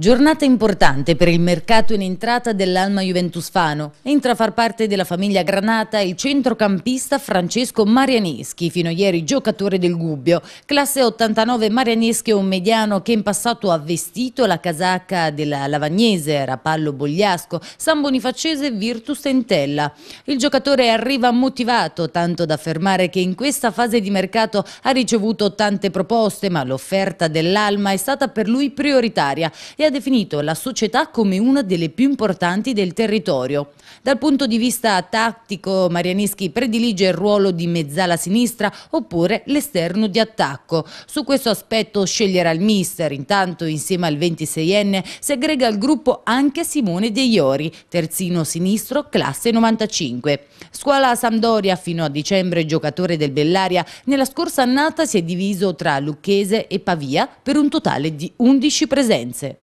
Giornata importante per il mercato in entrata dell'Alma Juventus Fano. Entra a far parte della famiglia Granata il centrocampista Francesco Marianeschi, fino a ieri giocatore del Gubbio. Classe 89 Marianeschi è un mediano che in passato ha vestito la casacca della Lavagnese, Rapallo Bogliasco, San Bonifacese Virtus Entella. Il giocatore arriva motivato, tanto da affermare che in questa fase di mercato ha ricevuto tante proposte, ma l'offerta dell'Alma è stata per lui prioritaria e ha ha definito la società come una delle più importanti del territorio. Dal punto di vista tattico, Marianischi predilige il ruolo di mezzala sinistra oppure l'esterno di attacco. Su questo aspetto sceglierà il mister. Intanto, insieme al 26enne, si aggrega al gruppo anche Simone De Iori, terzino sinistro, classe 95. Scuola Sampdoria, fino a dicembre giocatore del Bellaria, nella scorsa annata si è diviso tra Lucchese e Pavia per un totale di 11 presenze.